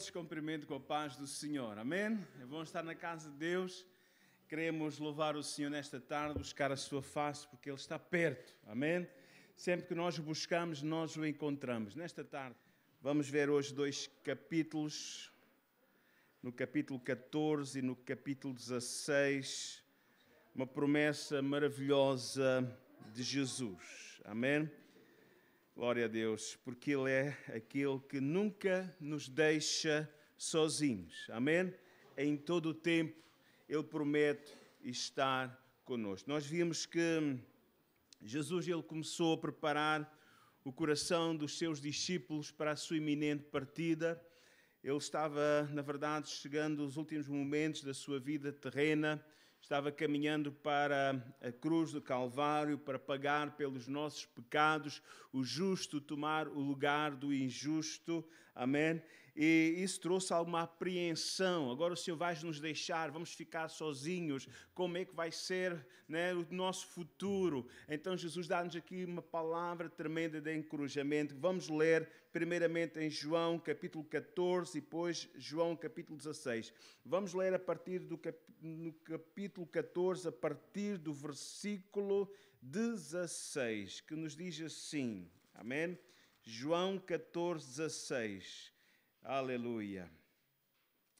todos cumprimento com a paz do Senhor. Amém? É bom estar na casa de Deus. Queremos louvar o Senhor nesta tarde, buscar a sua face, porque Ele está perto. Amém? Sempre que nós o buscamos, nós o encontramos. Nesta tarde, vamos ver hoje dois capítulos, no capítulo 14 e no capítulo 16, uma promessa maravilhosa de Jesus. Amém? Glória a Deus, porque Ele é aquele que nunca nos deixa sozinhos. Amém? Em todo o tempo, Ele promete estar conosco. Nós vimos que Jesus ele começou a preparar o coração dos seus discípulos para a sua iminente partida. Ele estava, na verdade, chegando aos últimos momentos da sua vida terrena estava caminhando para a cruz do Calvário para pagar pelos nossos pecados, o justo tomar o lugar do injusto. Amém? e isso trouxe alguma apreensão. Agora o Senhor vai nos deixar, vamos ficar sozinhos, como é que vai ser né, o nosso futuro? Então Jesus dá-nos aqui uma palavra tremenda de encorajamento. Vamos ler primeiramente em João capítulo 14 e depois João capítulo 16. Vamos ler a partir do cap... no capítulo 14, a partir do versículo 16, que nos diz assim, amém? João 14, 16. Aleluia.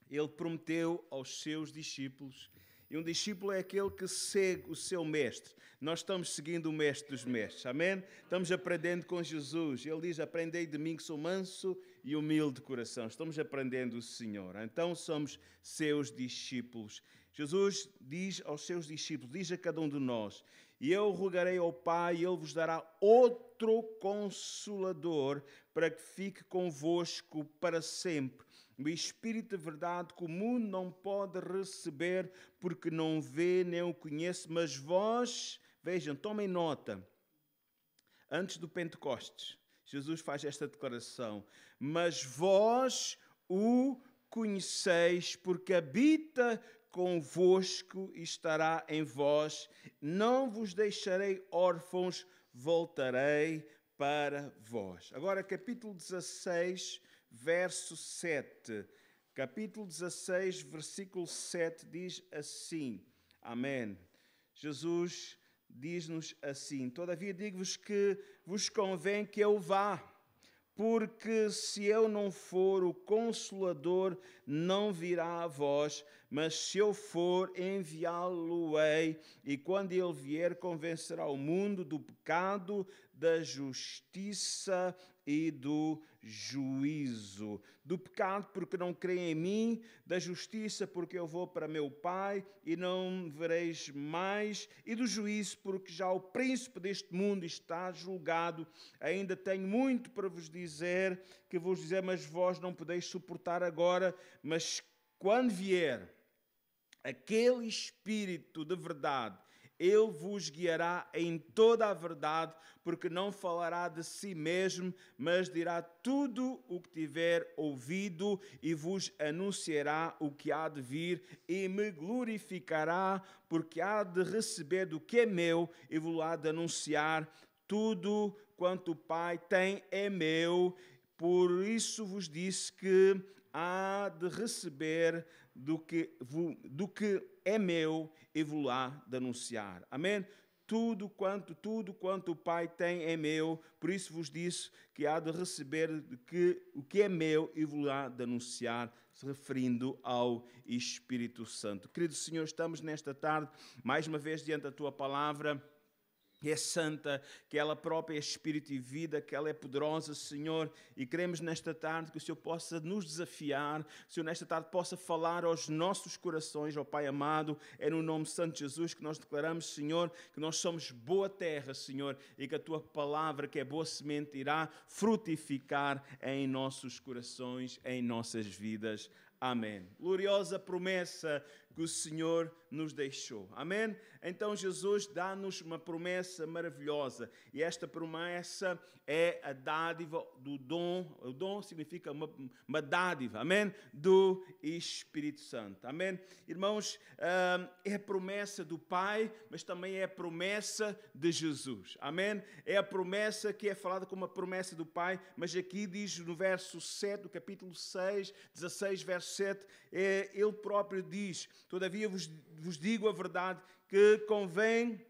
Ele prometeu aos seus discípulos, e um discípulo é aquele que segue o seu mestre. Nós estamos seguindo o mestre dos mestres, amém? Estamos aprendendo com Jesus. Ele diz: Aprendei de mim que sou manso e humilde de coração. Estamos aprendendo o Senhor. Então somos seus discípulos. Jesus diz aos seus discípulos, diz a cada um de nós: e eu rogarei ao Pai, e Ele vos dará outro Consolador, para que fique convosco para sempre. O Espírito de verdade que o mundo não pode receber, porque não vê nem o conhece, mas vós, vejam, tomem nota. Antes do Pentecostes, Jesus faz esta declaração: Mas vós o conheceis, porque habita convosco estará em vós. Não vos deixarei órfãos, voltarei para vós. Agora, capítulo 16, verso 7. Capítulo 16, versículo 7 diz assim: Amém. Jesus diz-nos assim: Todavia digo-vos que vos convém que eu vá porque se eu não for o consolador, não virá a vós, mas se eu for, enviá-lo-ei, e quando ele vier, convencerá o mundo do pecado, da justiça e do juízo. Do pecado, porque não creem em mim, da justiça, porque eu vou para meu Pai e não vereis mais, e do juízo, porque já o príncipe deste mundo está julgado. Ainda tenho muito para vos dizer, que vos dizer, mas vós não podeis suportar agora, mas quando vier aquele Espírito de verdade ele vos guiará em toda a verdade, porque não falará de si mesmo, mas dirá tudo o que tiver ouvido e vos anunciará o que há de vir e me glorificará, porque há de receber do que é meu e vou há de anunciar tudo quanto o Pai tem é meu. Por isso vos disse que há de receber do que, do que é meu e vou lá denunciar. Amém? Tudo quanto, tudo quanto o Pai tem é meu, por isso vos disse que há de receber que, o que é meu e vou lá denunciar referindo ao Espírito Santo. Querido Senhor, estamos nesta tarde mais uma vez diante da tua palavra que é santa, que ela própria é espírito e vida, que ela é poderosa, Senhor, e queremos nesta tarde que o Senhor possa nos desafiar, que o Senhor nesta tarde possa falar aos nossos corações, ó Pai amado, é no nome de Santo Jesus que nós declaramos, Senhor, que nós somos boa terra, Senhor, e que a tua palavra, que é boa semente, irá frutificar em nossos corações, em nossas vidas. Amém. Gloriosa promessa que o Senhor nos deixou. Amém? Então Jesus dá-nos uma promessa maravilhosa. E esta promessa é a dádiva do dom. O dom significa uma, uma dádiva. Amém? Do Espírito Santo. Amém? Irmãos, hum, é a promessa do Pai, mas também é a promessa de Jesus. Amém? É a promessa que é falada como a promessa do Pai, mas aqui diz no verso 7 do capítulo 6, 16, verso verso 7, é, ele próprio diz: Todavia vos, vos digo a verdade, que convém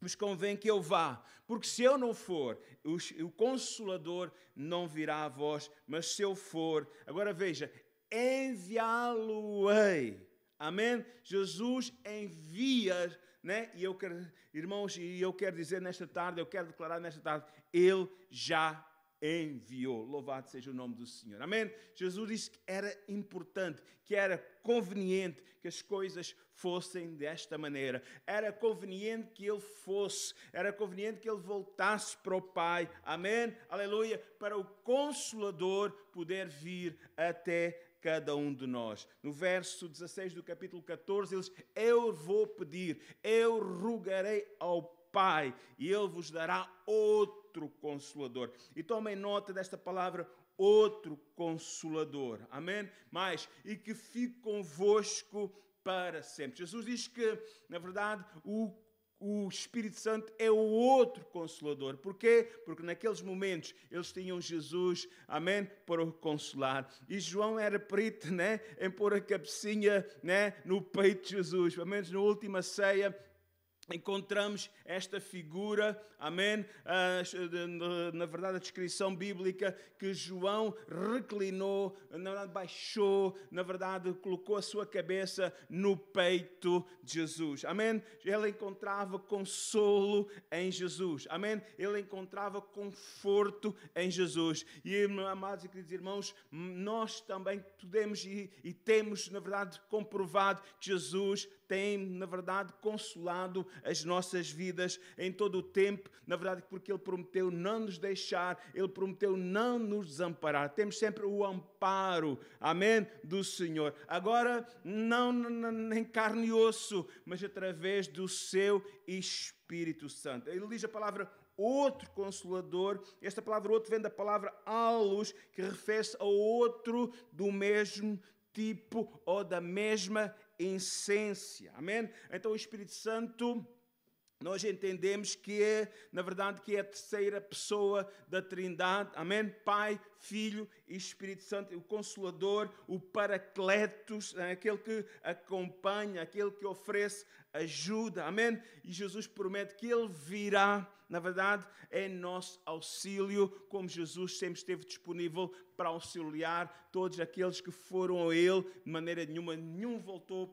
vos convém que eu vá, porque se eu não for, o Consolador não virá a vós, mas se eu for, agora veja, enviá-lo-ei. Amém? Jesus envia, né? E eu quero, irmãos, e eu quero dizer nesta tarde, eu quero declarar nesta tarde, ele já enviou. Louvado seja o nome do Senhor. Amém? Jesus disse que era importante, que era conveniente que as coisas fossem desta maneira. Era conveniente que ele fosse, era conveniente que ele voltasse para o Pai. Amém? Aleluia! Para o Consolador poder vir até cada um de nós. No verso 16 do capítulo 14, eles: Eu vou pedir, eu rogarei ao Pai, e Ele vos dará outro consolador. E tomem nota desta palavra, outro consolador. Amém? Mais, e que fique convosco para sempre. Jesus diz que, na verdade, o o Espírito Santo é o outro consolador. Porquê? Porque naqueles momentos eles tinham Jesus, amém, para o consolar. E João era perito né, em pôr a cabecinha né, no peito de Jesus. Pelo menos na última ceia, encontramos esta figura, amém? Ah, na verdade, a descrição bíblica que João reclinou, na verdade, baixou, na verdade, colocou a sua cabeça no peito de Jesus, amém? Ele encontrava consolo em Jesus, amém? Ele encontrava conforto em Jesus. E, amados e queridos irmãos, nós também podemos e, e temos, na verdade, comprovado que Jesus tem, na verdade, consolado as nossas vidas em todo o tempo, na verdade, porque Ele prometeu não nos deixar, Ele prometeu não nos desamparar. Temos sempre o amparo, amém, do Senhor. Agora, não em carne e osso, mas através do seu Espírito Santo. Ele diz a palavra outro consolador. Esta palavra outro vem da palavra alus, que refere-se a outro do mesmo tipo ou da mesma essência. Amém? Então o Espírito Santo nós entendemos que é, na verdade, que é a terceira pessoa da Trindade. Amém? Pai, Filho e Espírito Santo, o Consolador, o Paracletos, é aquele que acompanha, aquele que oferece ajuda. Amém? E Jesus promete que ele virá, na verdade, em é nosso auxílio, como Jesus sempre esteve disponível para auxiliar todos aqueles que foram a ele, de maneira nenhuma, nenhum voltou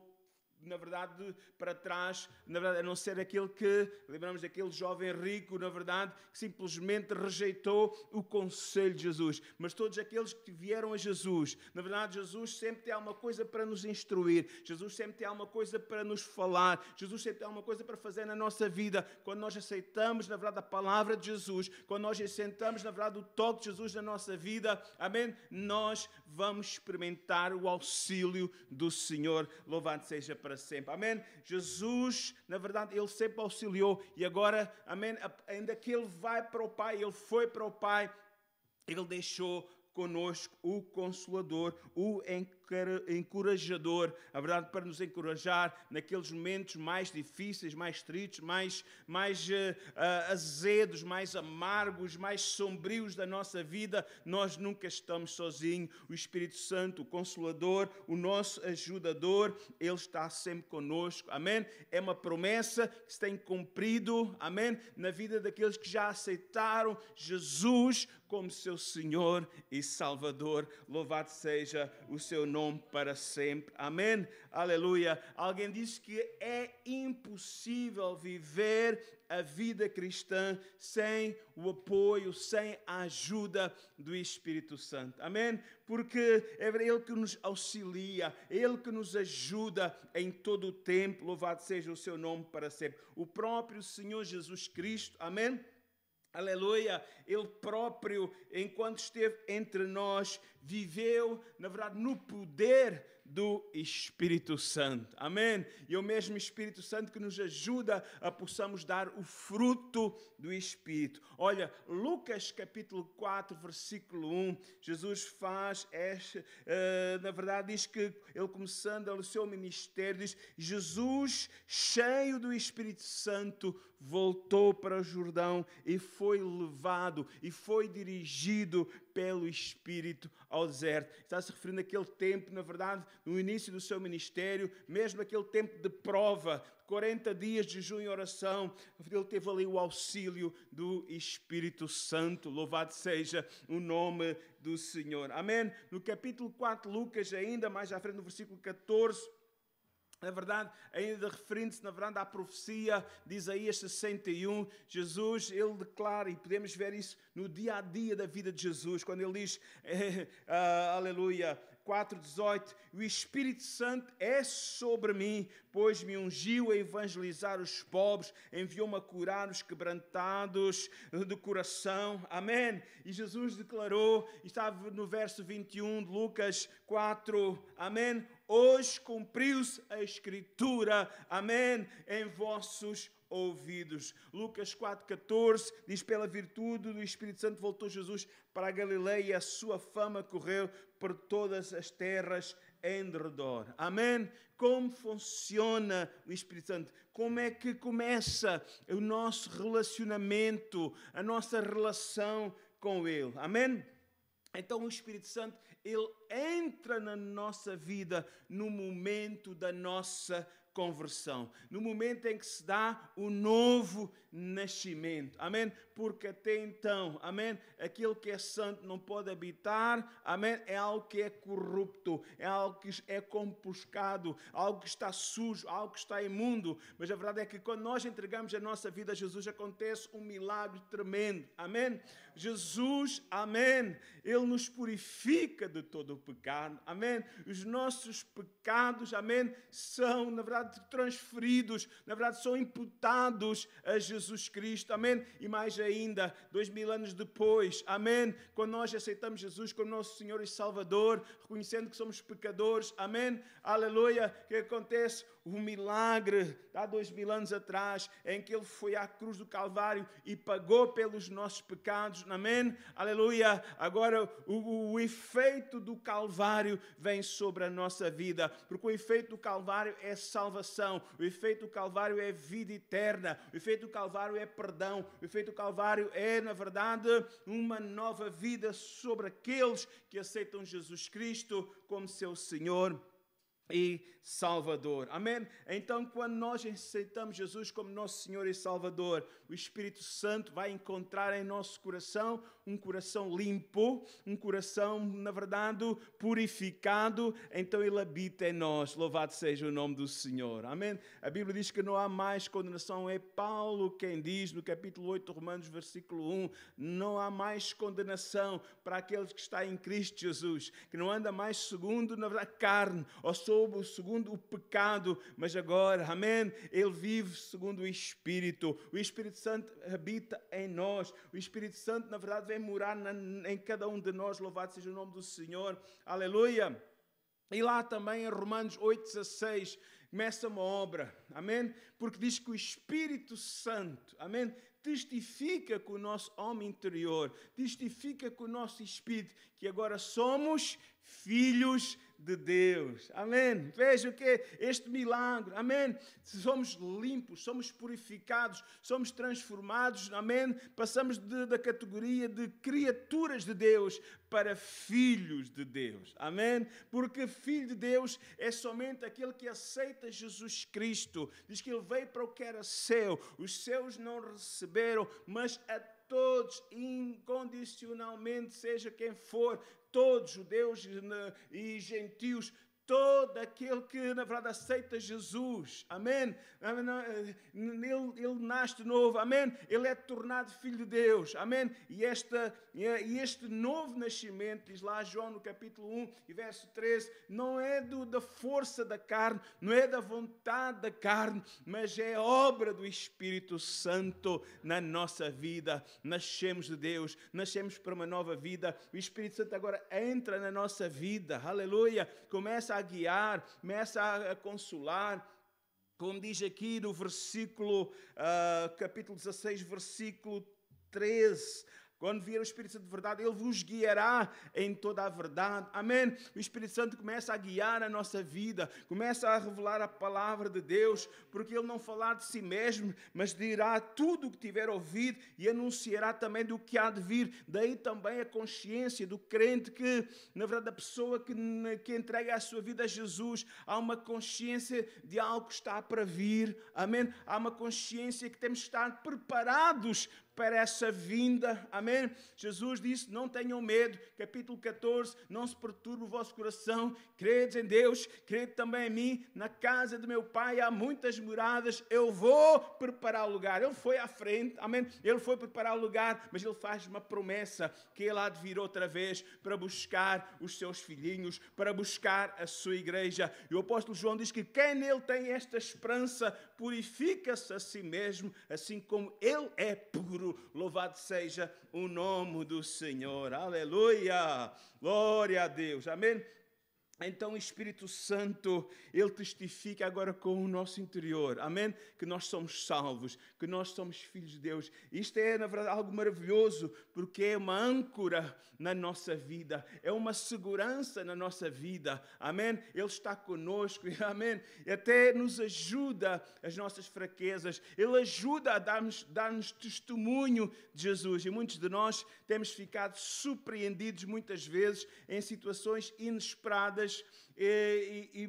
na verdade, para trás, na verdade, a não ser aquele que, lembramos daquele jovem rico, na verdade, que simplesmente rejeitou o conselho de Jesus. Mas todos aqueles que vieram a Jesus, na verdade, Jesus sempre tem alguma coisa para nos instruir, Jesus sempre tem alguma coisa para nos falar, Jesus sempre tem alguma coisa para fazer na nossa vida. Quando nós aceitamos, na verdade, a palavra de Jesus, quando nós sentamos, na verdade, o toque de Jesus na nossa vida, amém? Nós vamos experimentar o auxílio do Senhor. Louvado seja para para sempre. Amém? Jesus, na verdade, ele sempre auxiliou e agora, amém? Ainda que ele vai para o Pai, ele foi para o Pai, ele deixou conosco o Consolador, o Encorajador, a verdade, para nos encorajar naqueles momentos mais difíceis, mais tristes, mais, mais uh, uh, azedos, mais amargos, mais sombrios da nossa vida. Nós nunca estamos sozinhos. O Espírito Santo, o Consolador, o nosso ajudador, ele está sempre conosco. Amém? É uma promessa que se tem cumprido, amém? Na vida daqueles que já aceitaram Jesus como seu Senhor e Salvador. Louvado seja o seu nome para sempre. Amém. Aleluia. Alguém disse que é impossível viver a vida cristã sem o apoio, sem a ajuda do Espírito Santo. Amém? Porque é Ele que nos auxilia, é Ele que nos ajuda em todo o tempo. Louvado seja o seu nome para sempre. O próprio Senhor Jesus Cristo. Amém? Aleluia, Ele próprio, enquanto esteve entre nós, viveu, na verdade, no poder do Espírito Santo. Amém? E é o mesmo Espírito Santo que nos ajuda a possamos dar o fruto do Espírito. Olha, Lucas capítulo 4, versículo 1, Jesus faz, este, eh, na verdade, diz que ele começando o seu ministério, diz, Jesus, cheio do Espírito Santo, voltou para o Jordão e foi levado e foi dirigido pelo Espírito ao deserto. Está se referindo àquele tempo, na verdade, no início do seu ministério, mesmo aquele tempo de prova, 40 dias de jejum e oração, ele teve ali o auxílio do Espírito Santo. Louvado seja o nome do Senhor. Amém. No capítulo 4, Lucas, ainda mais à frente, no versículo 14 na é verdade, ainda referindo-se, na verdade, à profecia de Isaías 61, Jesus, ele declara, e podemos ver isso no dia a dia da vida de Jesus, quando ele diz, eh, ah, aleluia, 4,18: O Espírito Santo é sobre mim, pois me ungiu a evangelizar os pobres, enviou-me a curar os quebrantados do coração. Amém. E Jesus declarou, estava no verso 21 de Lucas 4, Amém hoje cumpriu-se a Escritura, amém, em vossos ouvidos. Lucas 4,14 diz: Pela virtude do Espírito Santo voltou Jesus para a Galileia e a sua fama correu por todas as terras em redor. Amém? Como funciona o Espírito Santo? Como é que começa o nosso relacionamento, a nossa relação com Ele? Amém? Então o Espírito Santo, ele entra na nossa vida no momento da nossa conversão, no momento em que se dá o novo nascimento. Amém? Porque até então, amém, aquilo que é santo não pode habitar, amém, é algo que é corrupto, é algo que é compuscado, algo que está sujo, algo que está imundo. Mas a verdade é que quando nós entregamos a nossa vida a Jesus, acontece um milagre tremendo. Amém? Jesus, amém. Ele nos purifica de todo o pecado, amém. Os nossos pecados, amém, são, na verdade, transferidos, na verdade, são imputados a Jesus Cristo, amém. E mais ainda, dois mil anos depois, amém, quando nós aceitamos Jesus como nosso Senhor e Salvador, reconhecendo que somos pecadores, amém, aleluia, O que acontece o milagre há dois mil anos atrás, em que ele foi à cruz do Calvário e pagou pelos nossos pecados, amém? Aleluia. Agora o, o efeito do Calvário vem sobre a nossa vida, porque o efeito do Calvário é salvação, o efeito do Calvário é vida eterna, o efeito do Calvário é perdão, o efeito do Calvário é, na verdade, uma nova vida sobre aqueles que aceitam Jesus Cristo como seu Senhor e Salvador. Amém? Então, quando nós aceitamos Jesus como nosso Senhor e Salvador, o Espírito Santo vai encontrar em nosso coração um coração limpo, um coração, na verdade, purificado. Então, Ele habita em nós. Louvado seja o nome do Senhor. Amém? A Bíblia diz que não há mais condenação. É Paulo quem diz no capítulo 8 de Romanos, versículo 1: Não há mais condenação para aqueles que está em Cristo Jesus, que não anda mais segundo, na verdade, carne ou sobre sob o segundo o pecado, mas agora, amém, ele vive segundo o Espírito. O Espírito Santo habita em nós. O Espírito Santo, na verdade, vem morar na, em cada um de nós. Louvado seja o nome do Senhor. Aleluia. E lá também em Romanos 8,16 começa uma obra, amém? Porque diz que o Espírito Santo, amém? Testifica com o nosso homem interior, testifica com o nosso espírito que agora somos filhos de Deus. Amém. Veja o que é este milagre. Amém. Somos limpos, somos purificados, somos transformados. Amém. Passamos de, da categoria de criaturas de Deus para filhos de Deus. Amém? Porque filho de Deus é somente aquele que aceita Jesus Cristo. Diz que ele veio para o que era seu. Os seus não receberam, mas a todos incondicionalmente, seja quem for, todos, judeus e gentios, todo aquele que, na verdade, aceita Jesus, amém? Eh, ele, ele nasce de novo, amém? Ele é tornado filho de Deus, amém? E, esta, e este novo nascimento, diz lá João no capítulo 1 e verso 13, não é do, da força da carne, não é da vontade da carne, mas é obra do Espírito Santo na nossa vida. Nascemos de Deus, nascemos para uma nova vida, o Espírito Santo agora entra na nossa vida, aleluia, começa a guiar, começa a consolar. Como diz aqui no versículo, uh, capítulo 16, versículo 13, quando vier o Espírito Santo de verdade, ele vos guiará em toda a verdade. Amém? O Espírito Santo começa a guiar a nossa vida, começa a revelar a palavra de Deus, porque ele não falará de si mesmo, mas dirá tudo o que tiver ouvido e anunciará também do que há de vir. Daí também a consciência do crente que, na verdade, a pessoa que, que entrega a sua vida a Jesus, há uma consciência de algo que está para vir. Amém? Há uma consciência que temos que estar preparados para essa vinda. Amém? Jesus disse: Não tenham medo. Capítulo 14: Não se perturbe o vosso coração. Credes em Deus, crede também em mim. Na casa do meu Pai há muitas moradas. Eu vou preparar o lugar. Ele foi à frente. Amém? Ele foi preparar o lugar, mas ele faz uma promessa que ele há de vir outra vez para buscar os seus filhinhos, para buscar a sua igreja. E o apóstolo João diz que quem nele tem esta esperança purifica-se a si mesmo, assim como ele é puro. Louvado seja o nome do Senhor. Aleluia! Glória a Deus. Amém? Então o Espírito Santo, ele testifica agora com o nosso interior, amém? Que nós somos salvos, que nós somos filhos de Deus. Isto é, na verdade, algo maravilhoso, porque é uma âncora na nossa vida, é uma segurança na nossa vida, amém? Ele está conosco, amém? E até nos ajuda as nossas fraquezas, ele ajuda a dar-nos dar testemunho de Jesus. E muitos de nós temos ficado surpreendidos muitas vezes em situações inesperadas eh, e, e, e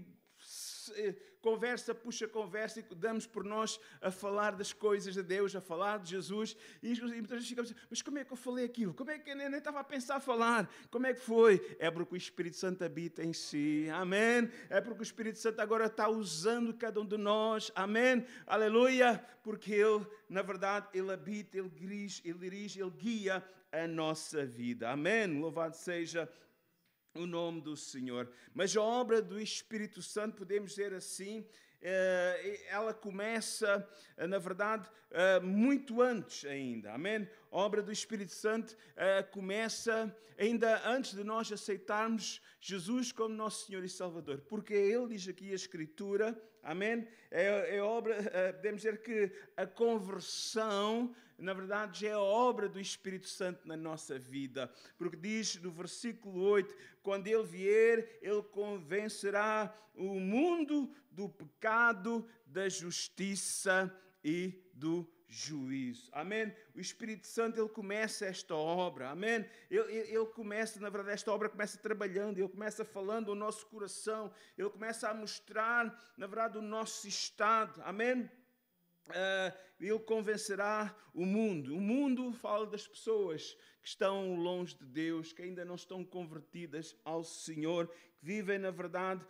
eh, conversa puxa conversa e damos por nós a falar das coisas de Deus, a falar de Jesus. E, e muitas vezes ficamos assim, mas como é que eu falei aquilo? Como é que eu nem estava a pensar a falar? Como é que foi? É porque o Espírito Santo habita em si. Amém? É porque o Espírito Santo agora está usando cada um de nós. Amém? Aleluia! Porque Ele, na verdade, Ele habita, Ele dirige, Ele dirige, Ele guia a nossa vida. Amém? Louvado seja o nome do Senhor. Mas a obra do Espírito Santo, podemos dizer assim, eh, ela começa, eh, na verdade, eh, muito antes ainda. Amém? A obra do Espírito Santo começa ainda antes de nós aceitarmos Jesus como nosso Senhor e Salvador. Porque é ele diz aqui a Escritura, Amém? É, é obra, é, podemos dizer que a conversão, na verdade, já é obra do Espírito Santo na nossa vida. Porque diz no versículo 8: quando ele vier, ele convencerá o mundo do pecado, da justiça e do juízo. Amém? O Espírito Santo, ele começa esta obra. Amém? Ele, ele, ele, começa, na verdade, esta obra começa trabalhando, ele começa falando o nosso coração, ele começa a mostrar, na verdade, o nosso estado. Amém? Uh, ele convencerá o mundo. O mundo fala das pessoas que estão longe de Deus, que ainda não estão convertidas ao Senhor, que vivem, na verdade,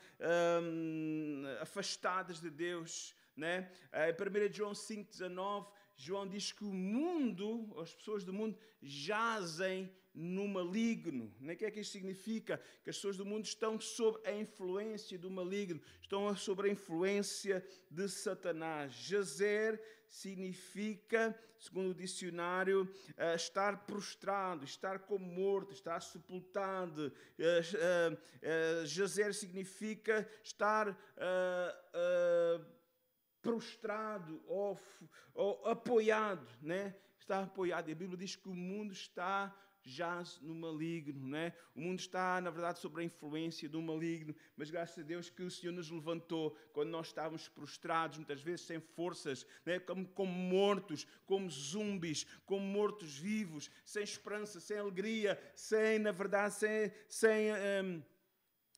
um, ah, afastadas de Deus. Né? Ah, em 1 João 5,19 João diz que o mundo, as pessoas do mundo, jazem no maligno. O que é que isto significa? Que as pessoas do mundo estão sob a influência do maligno, estão sob a influência de Satanás. Jazer significa, segundo o dicionário, eh, estar prostrado, estar como morto, estar sepultado. Eh, eh, jazer significa estar. Uh, uh, prostrado ou, ou apoiado, né? Está apoiado. E a Bíblia diz que o mundo está jaz no maligno, né? O mundo está, na verdade, sob a influência do maligno, mas graças a Deus que o Senhor nos levantou quando nós estávamos prostrados, muitas vezes sem forças, né? como, como mortos, como zumbis, como mortos vivos, sem esperança, sem alegria, sem, na verdade, sem, sem, um,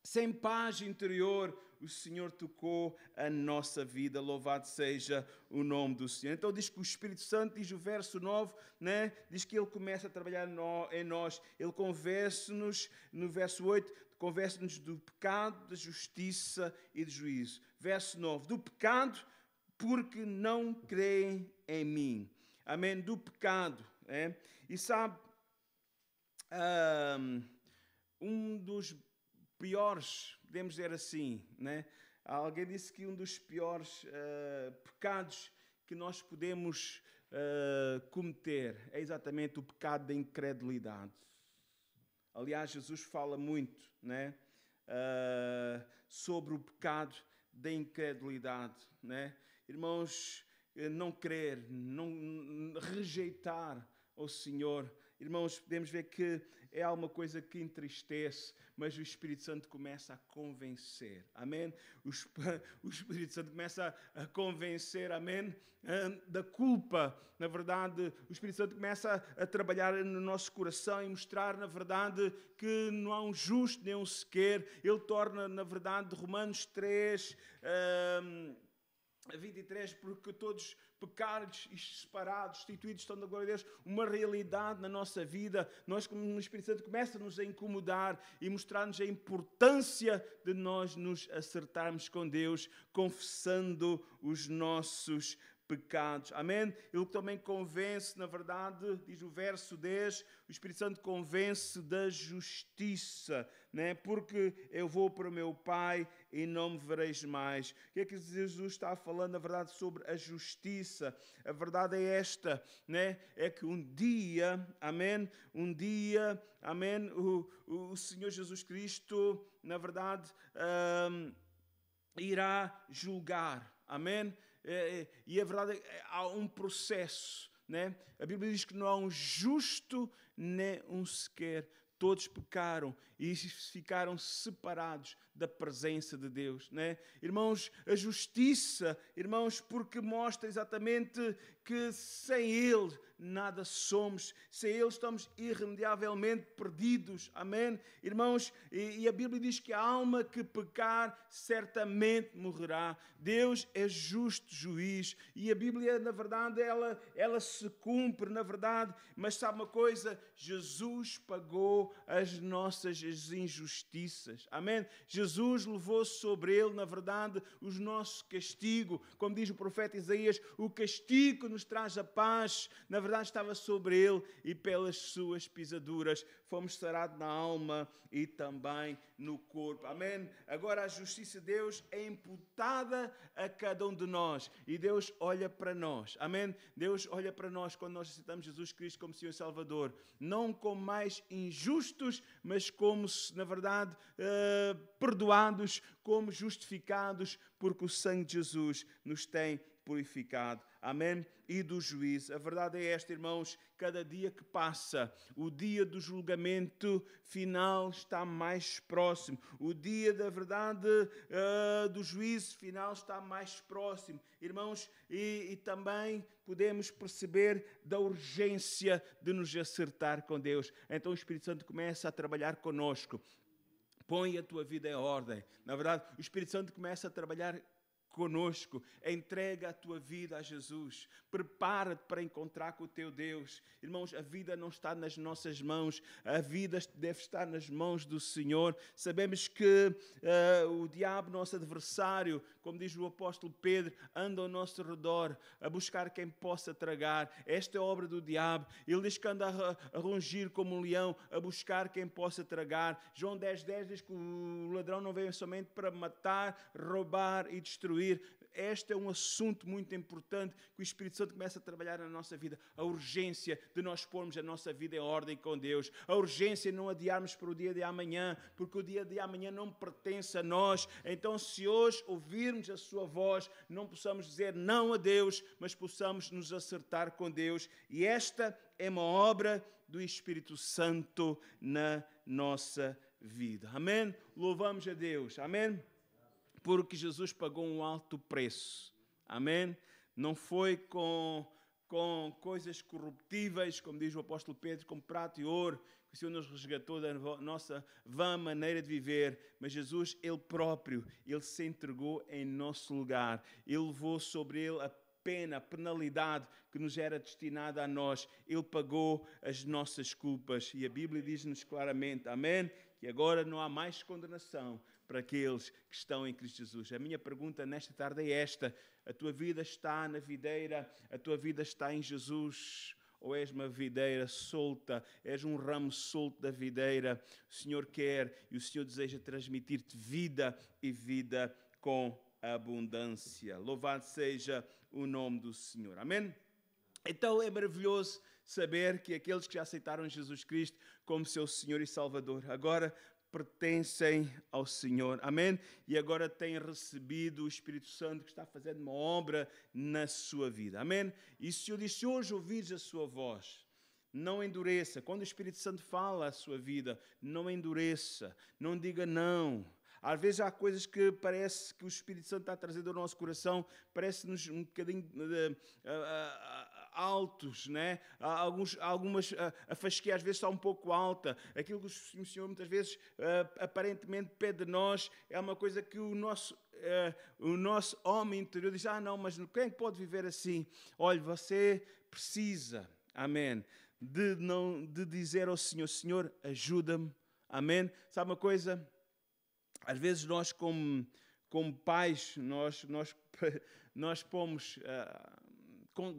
sem paz interior, o Senhor tocou a nossa vida, louvado seja o nome do Senhor. Então diz que o Espírito Santo, diz o verso 9, né? diz que ele começa a trabalhar em nós, ele conversa-nos, no verso 8, conversa-nos do pecado, da justiça e do juízo. Verso 9, do pecado, porque não creem em mim. Amém? Do pecado. É? E sabe, ah, um dos piores, podemos dizer assim, né? Alguém disse que um dos piores uh, pecados que nós podemos uh, cometer é exatamente o pecado da incredulidade. Aliás, Jesus fala muito né, uh, sobre o pecado da incredulidade. Né? Irmãos, não crer, não rejeitar o Senhor. Irmãos, podemos ver que é alguma coisa que entristece, mas o Espírito Santo começa a convencer. Amém? O, Espírito Santo começa a convencer, amém? Ah, da culpa. Na verdade, o Espírito Santo começa a trabalhar no nosso coração e mostrar, na verdade, que não há um justo nem um sequer. Ele torna, na verdade, Romanos 3. Um, ah, 23, porque todos pecados e separados, instituídos estão da glória de Deus, uma realidade na nossa vida. Nós, como o Espírito Santo, começa-nos a incomodar e mostrar-nos a importância de nós nos acertarmos com Deus, confessando os nossos pecados. Amém? Ele também convence, na verdade, diz o verso 10, o Espírito Santo convence da justiça, né? porque eu vou para o meu Pai e não me vereis mais. O que é que Jesus está falando, na verdade, sobre a justiça? A verdade é esta, né? É que um dia, amém? Um dia, amém? O, o Senhor Jesus Cristo, na verdade, um, irá julgar, amém? É, é, e a verdade é que há um processo. Né? A Bíblia diz que não há um justo nem um sequer. Todos pecaram e ficaram separados da presença de Deus, né? Irmãos, a justiça, irmãos, porque mostra exatamente que sem Ele nada somos, sem Ele estamos irremediavelmente perdidos, amém? Irmãos, e, e a Bíblia diz que a alma que pecar certamente morrerá. Deus é justo juiz e a Bíblia, na verdade, ela, ela se cumpre, na verdade, mas sabe uma coisa? Jesus pagou as nossas injustiças, amém? Jesus Jesus levou sobre ele, na verdade, o nosso castigo. Como diz o profeta Isaías, o castigo que nos traz a paz, na verdade, estava sobre ele e pelas suas pisaduras fomos sarados na alma e também no corpo. Amém? Agora a justiça de Deus é imputada a cada um de nós e Deus olha para nós. Amém? Deus olha para nós quando nós aceitamos Jesus Cristo como Senhor e Salvador, não como mais injustos, mas como, na verdade, eh, perdoados, como justificados, porque o sangue de Jesus nos tem purificado. Amém? E do juízo. A verdade é esta, irmãos: cada dia que passa, o dia do julgamento final está mais próximo, o dia da verdade uh, do juízo final está mais próximo. Irmãos, e, e também podemos perceber da urgência de nos acertar com Deus. Então o Espírito Santo começa a trabalhar conosco. Põe a tua vida em ordem. Na verdade, o Espírito Santo começa a trabalhar conosco. Entrega a tua vida a Jesus. Prepara-te para encontrar com o teu Deus. Irmãos, a vida não está nas nossas mãos, a vida deve estar nas mãos do Senhor. Sabemos que uh, o diabo, nosso adversário, como diz o apóstolo Pedro, anda ao nosso redor a buscar quem possa tragar. Esta é a obra do diabo. Ele diz que anda a, a rungir como um leão, a buscar quem possa tragar. João 10.10 10 diz que o ladrão não veio somente para matar, roubar e destruir cumprir. Este é um assunto muito importante que o Espírito Santo começa a trabalhar na nossa vida. A urgência de nós pormos a nossa vida em ordem com Deus. A urgência de não adiarmos para o dia de amanhã, porque o dia de amanhã não pertence a nós. Então, se hoje ouvirmos a Sua voz, não possamos dizer não a Deus, mas possamos nos acertar com Deus. E esta é uma obra do Espírito Santo na nossa vida. Amém? Louvamos a Deus. Amém? porque Jesus pagou um alto preço. Amém? Não foi com, com coisas corruptíveis, como diz o apóstolo Pedro, com prato e ouro, que o Senhor nos resgatou da nossa vã maneira de viver, mas Jesus, Ele próprio, Ele se entregou em nosso lugar. Ele levou sobre Ele a pena, a penalidade que nos era destinada a nós. Ele pagou as nossas culpas. E a Bíblia diz-nos claramente, amém? Que agora não há mais condenação, para aqueles que estão em Cristo Jesus. A minha pergunta nesta tarde é esta: a tua vida está na videira, a tua vida está em Jesus. Ou és uma videira solta, és um ramo solto da videira. O Senhor quer e o Senhor deseja transmitir-te vida e vida com abundância. Louvado seja o nome do Senhor. Amém? Então é maravilhoso saber que aqueles que já aceitaram Jesus Cristo como seu Senhor e Salvador agora pertencem ao Senhor. Amém? E agora têm recebido o Espírito Santo que está fazendo uma obra na sua vida. Amém? E se eu disse hoje ouvires a sua voz, não endureça. Quando o Espírito Santo fala a sua vida, não endureça. Não diga não. Às vezes há coisas que parece que o Espírito Santo está trazendo ao nosso coração, parece-nos um bocadinho uh, uh, uh, altos, né? alguns, algumas, a, ah, a fasquia às vezes está um pouco alta. Aquilo que o Senhor muitas vezes ah, aparentemente pede de nós é uma coisa que o nosso, ah, o nosso homem interior diz: Ah, não, mas quem é pode viver assim? Olha, você precisa, amém, de, não, de dizer ao Senhor: Senhor, ajuda-me, amém. Sabe uma coisa? Às vezes nós, como, como pais, nós, nós, nós pomos. Uh,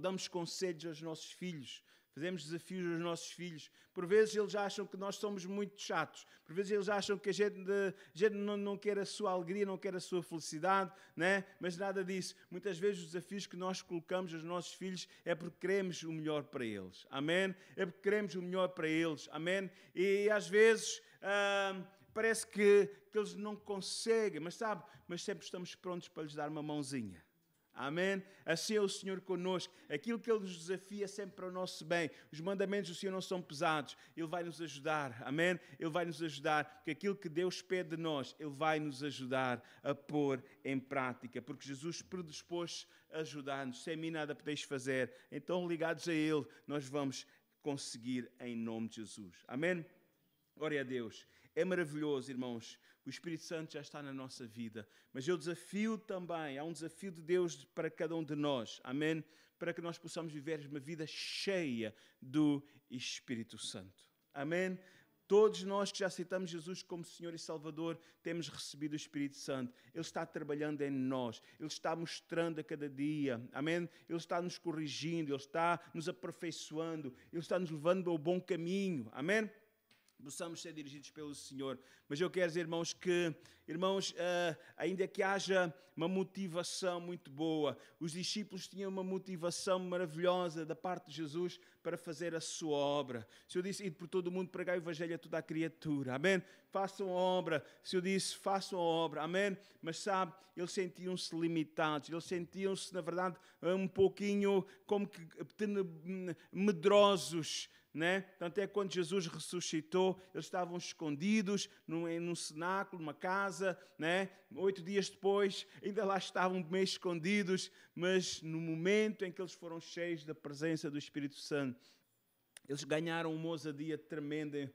damos conselhos aos nossos filhos, fazemos desafios aos nossos filhos. Por vezes eles acham que nós somos muito chatos, por vezes eles acham que a gente, a gente não, não, quer a sua alegria, não quer a sua felicidade, né? mas nada disso. Muitas vezes os desafios que nós colocamos aos nossos filhos é porque queremos o melhor para eles, amém? É porque queremos o melhor para eles, amém? E às vezes. Ah, parece que, que eles não conseguem, mas sabe, mas sempre estamos prontos para lhes dar uma mãozinha Amém? Assim é o Senhor conosco. Aquilo que Ele nos desafia é sempre para o nosso bem. Os mandamentos do Senhor não são pesados. Ele vai nos ajudar. Amém? Ele vai nos ajudar. Porque aquilo que Deus pede de nós, Ele vai nos ajudar a pôr em prática. Porque Jesus predispôs a ajudar-nos. Sem mim nada podeis fazer. Então, ligados a Ele, nós vamos conseguir em nome de Jesus. Amém? Glória a Deus. É maravilhoso, irmãos, o Espírito Santo já está na nossa vida. Mas eu desafio também, há um desafio de Deus para cada um de nós. Amém? Para que nós possamos viver uma vida cheia do Espírito Santo. Amém? Todos nós que já aceitamos Jesus como Senhor e Salvador, temos recebido o Espírito Santo. Ele está trabalhando em nós, ele está mostrando a cada dia, amém? Ele está nos corrigindo, ele está nos aperfeiçoando, ele está nos levando ao bom caminho, amém? possamos ser dirigidos pelo Senhor. Mas eu quero dizer, irmãos, que, irmãos, uh, ainda que haja uma motivação muito boa, os discípulos tinham uma motivação maravilhosa da parte de Jesus para fazer a sua obra. O Senhor disse, ir por todo o mundo pregar o evangelho a toda a criatura. Amém? Façam a obra. O Senhor disse, façam a obra. Amém? Mas sabe, eles sentiam-se limitados. Eles sentiam-se, na verdade, um pouquinho como que hum, medrosos né? Tanto é que quando Jesus ressuscitou, eles estavam escondidos num, num cenáculo, numa casa, né? Oito dias depois, ainda lá estavam meio escondidos, mas no momento em que eles foram cheios da presença do Espírito Santo, eles ganharam uma ousadia tremenda,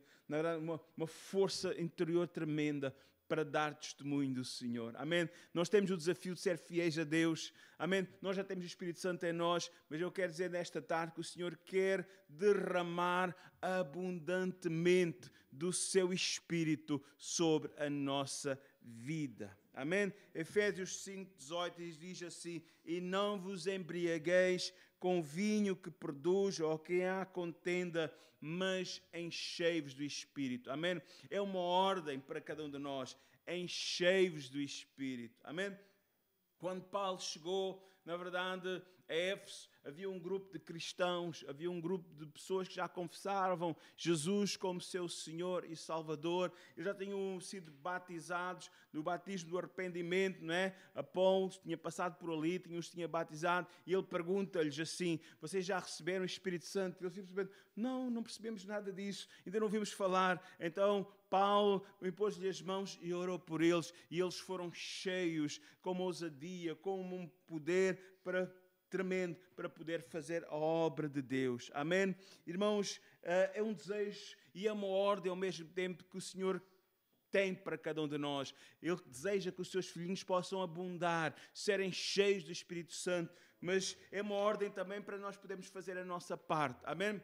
uma, uma força interior tremenda para dar testemunho do Senhor. Amém? Nós temos o desafio de ser fiéis a Deus. Amém? Nós já temos o Espírito Santo em nós, mas eu quero dizer nesta tarde que o Senhor quer derramar abundantemente do seu Espírito sobre a nossa vida. Amém? Efésios 5, 18 diz assim: E não vos embriagueis com vinho que produz ou que há contenda, mas enchei-vos do Espírito. Amém? É uma ordem para cada um de nós. Enchei-vos do Espírito. Amém? Quando Paulo chegou, na verdade, a Éfeso havia um grupo de cristãos, havia um grupo de pessoas que já confessavam Jesus como seu Senhor e Salvador. Eles já tinham sido batizados no batismo do arrependimento, não é? Apolo tinha passado por ali, tinha os tinha batizado, e ele pergunta-lhes assim: Vocês já receberam o Espírito Santo? E Eles simplesmente, não, não percebemos nada disso, ainda não ouvimos falar. Então Paulo impôs-lhe as mãos e orou por eles, e eles foram cheios, com ousadia, com um poder para tremendo para poder fazer a obra de Deus. Amém? Irmãos, eh, é um desejo e é uma ordem ao mesmo tempo que o Senhor tem para cada um de nós. Ele deseja que os seus filhinhos possam abundar, serem cheios do Espírito Santo, mas é uma ordem também para nós podermos fazer a nossa parte. Amém?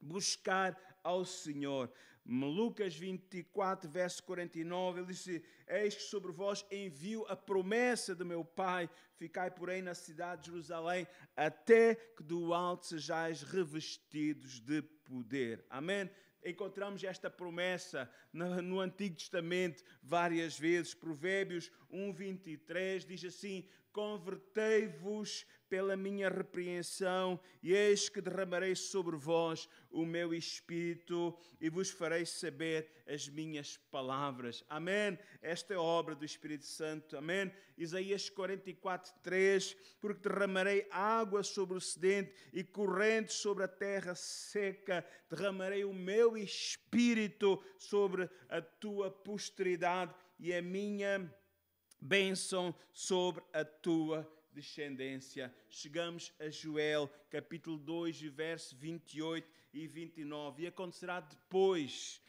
Buscar ao Senhor. Lucas 24, verso 49, ele disse: Eis que sobre vós envio a promessa do meu Pai, ficai, porém, na cidade de Jerusalém, até que do alto sejais revestidos de poder. Amém? Encontramos esta promessa no Antigo Testamento várias vezes. Provérbios 1 23 diz assim: Convertei-vos pela minha repreensão, e eis que derramarei sobre vós o meu espírito e vos farei saber as minhas palavras. Amém. Esta é a obra do Espírito Santo. Amém. Isaías 44, 3: Porque derramarei água sobre o sedente e corrente sobre a terra seca, derramarei o meu espírito sobre a tua posteridade e a minha bênção sobre a tua descendência. Chegamos a Joel, capítulo 2, verso 28 e 29. E acontecerá depois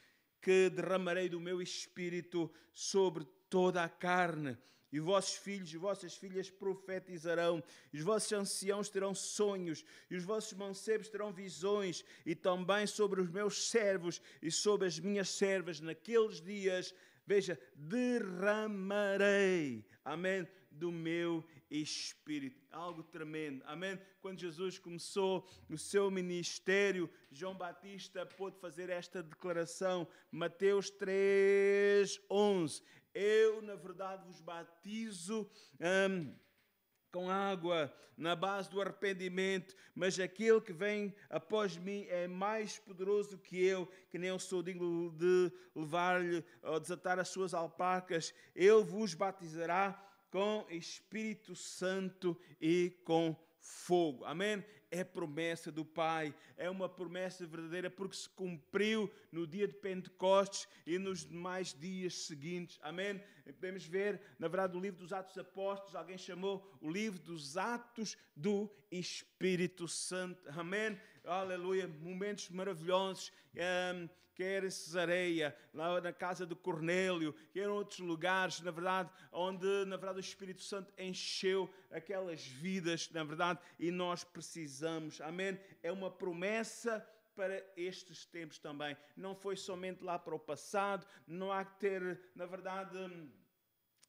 que derramarei do meu espírito sobre toda a carne. E vossos filhos e vossas filhas profetizarão, e os vossos anciãos terão sonhos, e os vossos mancebos terão visões, e também sobre os meus servos e sobre as minhas servas naqueles dias, veja, derramarei, amém, do meu Espírito. Algo tremendo. Amém? Quando Jesus começou o seu ministério, João Batista pôde fazer esta declaração. Mateus 3, 11. Eu, na verdade, vos batizo. Hum, com água, na base do arrependimento, mas aquele que vem após mim é mais poderoso que eu, que nem eu sou digno de levar-lhe ou desatar as suas alpacas. Ele vos batizará com Espírito Santo e com fogo. Amém? É promessa do Pai, é uma promessa verdadeira porque se cumpriu no dia de Pentecostes e nos demais dias seguintes. Amém? Podemos ver, na verdade, o livro dos Atos Apóstolos, alguém chamou o livro dos Atos do Espírito Santo. Amém? Aleluia, momentos maravilhosos. Um, ehm, quer em Cesareia, lá na casa de Cornélio, quer em outros lugares, na verdade, onde na verdade o Espírito Santo encheu aquelas vidas, na verdade, e nós precisamos. Amém. É uma promessa para estes tempos também. Não foi somente lá para o passado, não há que ter, na verdade, hum,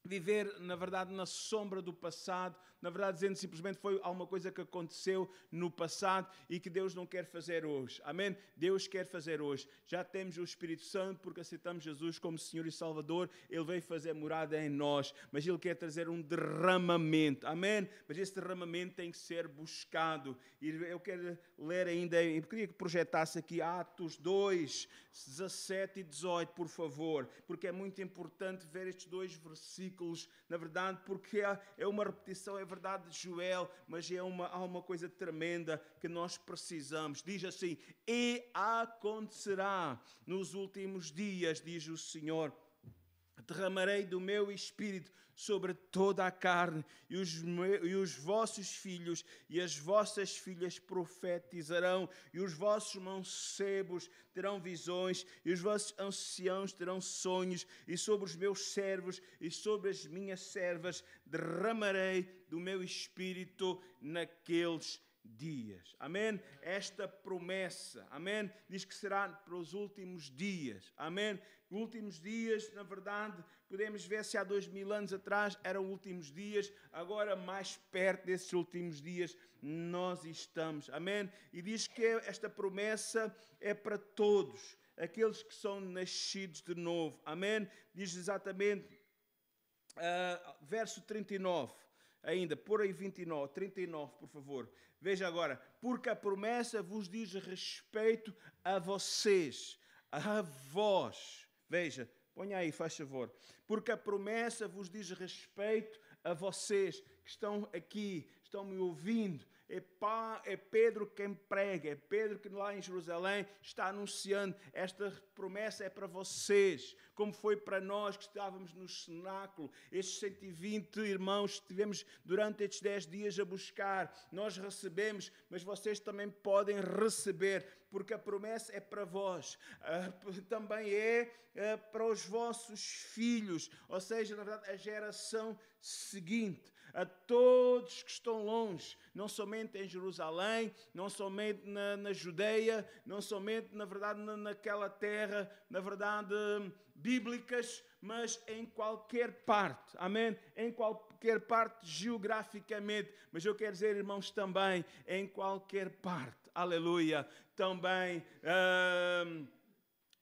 viver, na verdade, na sombra do passado, na verdade, dizendo simplesmente foi alguma coisa que aconteceu no passado e que Deus não quer fazer hoje. Amém? Deus quer fazer hoje. Já temos o Espírito Santo porque aceitamos Jesus como Senhor e Salvador. Ele veio fazer morada em nós, mas Ele quer trazer um derramamento. Amém? Mas esse derramamento tem que ser buscado. E eu quero ler ainda, eu queria que projetasse aqui Atos 2, 17 e 18, por favor, porque é muito importante ver estes dois versículos versículos, na verdade, porque é, é uma repetição, é verdade de Joel, mas é uma, há uma coisa tremenda que nós precisamos. Diz assim: E acontecerá nos últimos dias, diz o Senhor derramarei do meu espírito sobre toda a carne, e os, meus, e os vossos filhos e as vossas filhas profetizarão, e os vossos mancebos terão visões, e os vossos anciãos terão sonhos, e sobre os meus servos e sobre as minhas servas derramarei do meu espírito naqueles dias. Amém? Esta promessa, amém? Diz que será para os últimos dias. Amém? Últimos dias, na verdade, podemos ver se há dois mil anos atrás eram últimos dias, agora mais perto desses últimos dias nós estamos. Amém? E diz que esta promessa é para todos, aqueles que são nascidos de novo. Amém? Diz exatamente, uh, verso 39 ainda, por aí 29, 39, por favor. Veja agora, porque a promessa vos diz respeito a vocês, a vós. Veja, ponha aí, faz favor. Porque a promessa vos diz respeito a vocês que estão aqui, estão me ouvindo, é, pá, é Pedro quem prega, é Pedro que lá em Jerusalém está anunciando. Esta promessa é para vocês, como foi para nós que estávamos no cenáculo. Estes 120 irmãos que estivemos durante estes 10 dias a buscar. Nós recebemos, mas vocês também podem receber, porque a promessa é para vós. Ah, também é ah, para os vossos filhos, ou seja, na verdade, a geração seguinte a todos que estão longe, não somente em Jerusalém, não somente na, na Judeia, não somente, na verdade, na, naquela terra, na verdade, hum, bíblicas, mas em qualquer parte, amém? Em qualquer parte geograficamente, mas eu quero dizer, irmãos, também em qualquer parte, aleluia, também. Hum,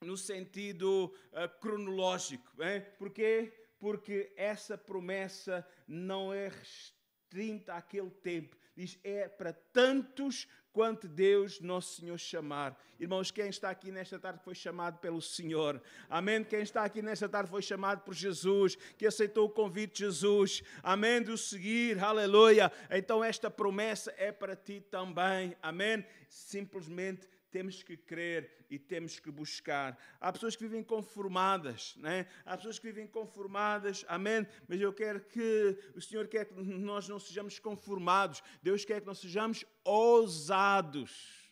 no sentido uh, cronológico, hein? porque porque essa promessa não é restrita àquele tempo. Diz: é para tantos quanto Deus, nosso Senhor, chamar. Irmãos, quem está aqui nesta tarde foi chamado pelo Senhor. Amém? Quem está aqui nesta tarde foi chamado por Jesus, que aceitou o convite de Jesus. Amém? De o seguir. Aleluia. Então, esta promessa é para ti também. Amém? Simplesmente temos que crer e temos que buscar. Há pessoas que vivem conformadas, né? há pessoas que vivem conformadas, amém? Mas eu quero que, o Senhor quer que nós não sejamos conformados, Deus quer que nós sejamos ousados,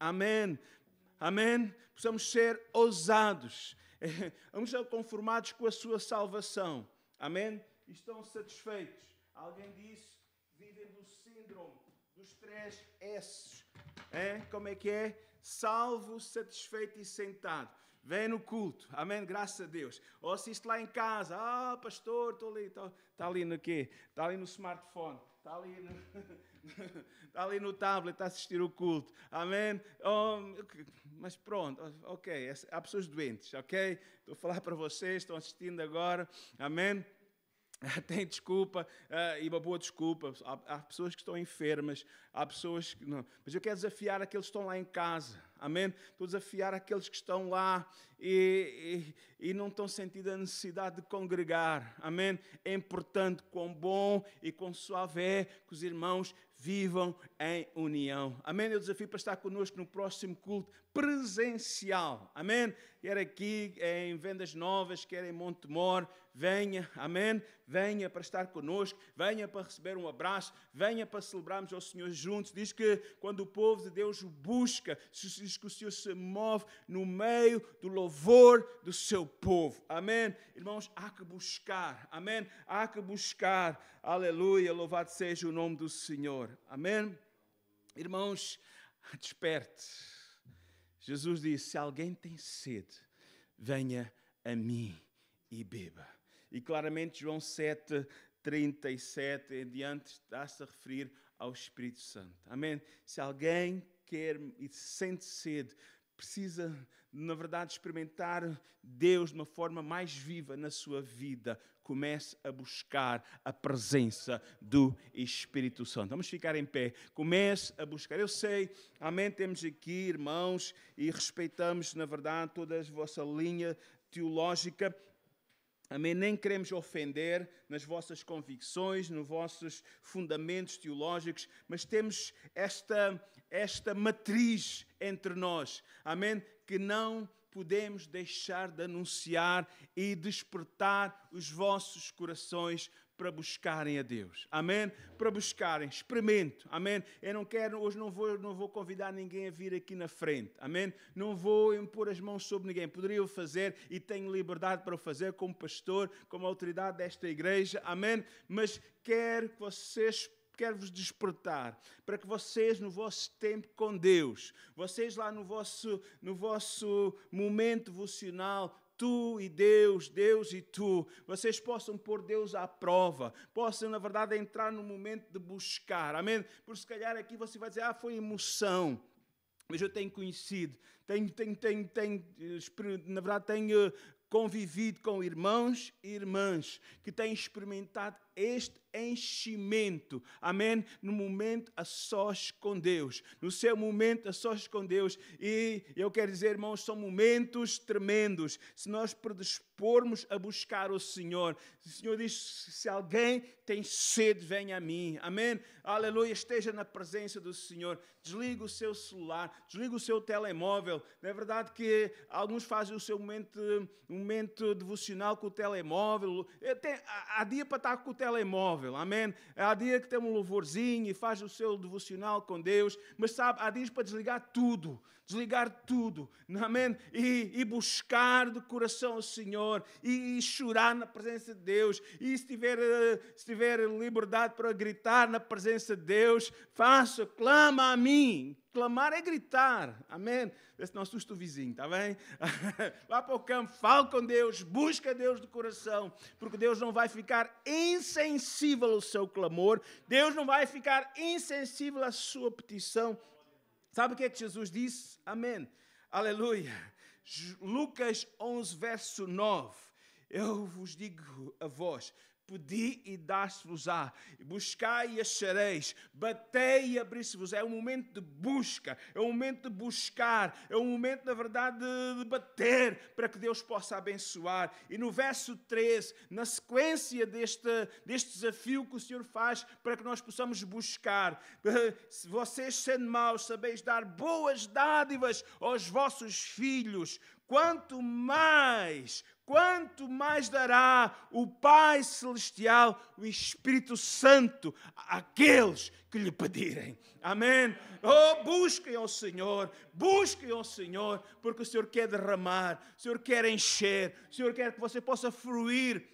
amém? Amém? Possamos ser ousados, vamos ser conformados com a sua salvação, amém? estão satisfeitos. Alguém disse, vivem do síndrome dos três S. É? Como é que é? salvo, satisfeito e sentado. Vem no culto, amém? Graças a Deus. Ou assiste lá em casa, ah, pastor, estou ali, está tá ali no quê? Está ali no smartphone, está ali no, está ali no tablet a assistir o culto, amém? Oh, mas pronto, ok, é, há pessoas doentes, ok? Estou a falar para vocês, estão assistindo agora, amém? tem desculpa uh, e uma boa desculpa. Há, há, pessoas que estão enfermas, há pessoas que não. Mas eu quero desafiar aqueles que estão lá em casa Amém? Estou a desafiar aqueles que estão lá e, e, e não estão sentindo a necessidade de congregar. Amém? É importante, quão bom e quão suave é que os irmãos vivam em união. Amém? Eu desafio para estar conosco no próximo culto presencial. Amém? Quer aqui é em Vendas Novas, quer em Montemor, venha. Amém? Venha para estar conosco, venha para receber um abraço, venha para celebrarmos ao Senhor juntos. Diz que quando o povo de Deus o busca, se diz que o Senhor se move no meio do louvor do seu povo. Amém? Irmãos, há que buscar. Amém? Há que buscar. Aleluia. Louvado seja o nome do Senhor. Amém? Irmãos, desperte. Jesus disse: Se alguém tem sede, venha a mim e beba. E claramente, João 7, 37 em diante, está-se a referir ao Espírito Santo. Amém? Se alguém quer e sente sede, precisa, na verdade, experimentar Deus de uma forma mais viva na sua vida, comece a buscar a presença do Espírito Santo. Vamos ficar em pé. Comece a buscar. Eu sei, amém, temos aqui irmãos e respeitamos, na verdade, toda a vossa linha teológica, Amém? Nem queremos ofender nas vossas convicções, nos vossos fundamentos teológicos, mas temos esta, esta matriz entre nós. Amém? Que não podemos deixar de anunciar e despertar os vossos corações para buscarem a Deus. Amém? Para buscarem, experimento. Amém? Eu não quero, hoje não vou, não vou convidar ninguém a vir aqui na frente. Amém? Não vou impor as mãos sobre ninguém. Poderia o fazer e tenho liberdade para o fazer como pastor, como autoridade desta igreja. Amém? Mas quero que vocês quero vos despertar para que vocês no vosso tempo com Deus, vocês lá no vosso no vosso momento vocacional tu e Deus, Deus e tu, vocês possam pôr Deus à prova, possam, na verdade, entrar no momento de buscar, amém? Por se calhar aqui você vai dizer, ah, foi emoção. Mas eu tenho conhecido, tenho, tenho, tenho, tenho, eh, na verdade, tenho eh, convivido com irmãos e irmãs que têm experimentado este enchimento. Amém? No momento a sós com Deus. No seu momento a sós com Deus. E eu quero dizer, irmãos, são momentos tremendos. Se nós predispormos a buscar o Senhor. O Senhor diz: se alguém tem sede, venha a mim. Amém? Aleluia. Esteja na presença do Senhor. Desliga o seu celular, desliga o seu telemóvel. Não é verdade que alguns fazem o seu momento, momento devocional com o telemóvel. Tenho, há dia para estar com o telemóvel amém? Há dia que tem um louvorzinho e faz o seu devocional com Deus, mas sabe, há dias para desligar tudo, desligar tudo, é, amém? E, e buscar de coração o Senhor e, e, chorar na presença de Deus, e se tiver, eh, se tiver liberdade para gritar na presença de Deus, faça, clama a mim, Clamar é gritar, amém? Vê não assusta é o vizinho, está bem? Vá para o campo, fale com Deus, busca Deus do coração, porque Deus não vai ficar insensível ao seu clamor, Deus não vai ficar insensível à sua petição. Sabe o que é que Jesus disse? Amém. Aleluia. Lucas 11, verso 9. Eu vos digo a vós: Pedi e dar-se-vos-á, buscai e achareis, batei e abri se vos É um momento de busca, é um momento de buscar, é um momento, na verdade, de, de bater para que Deus possa abençoar. E no verso 13, na sequência deste, deste desafio que o Senhor faz para que nós possamos buscar, se vocês sendo maus, sabeis dar boas dádivas aos vossos filhos, quanto mais, quanto mais dará o Pai Celestial, o Espírito Santo, àqueles que lhe pedirem. Amém. Oh, busquem ao Senhor, busquem ao Senhor, porque o Senhor quer derramar, o Senhor quer encher, o Senhor quer que você possa fruir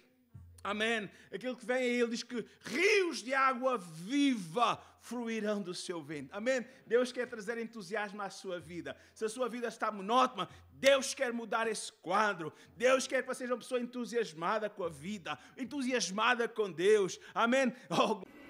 Amém. Aquilo que vem aí, ele diz que rios de água viva fruirão do seu ventre. Amém. Deus quer trazer entusiasmo à sua vida. Se a sua vida está monótona, Deus quer mudar esse quadro. Deus quer que você seja uma pessoa entusiasmada com a vida, entusiasmada com Deus. Amém. Oh.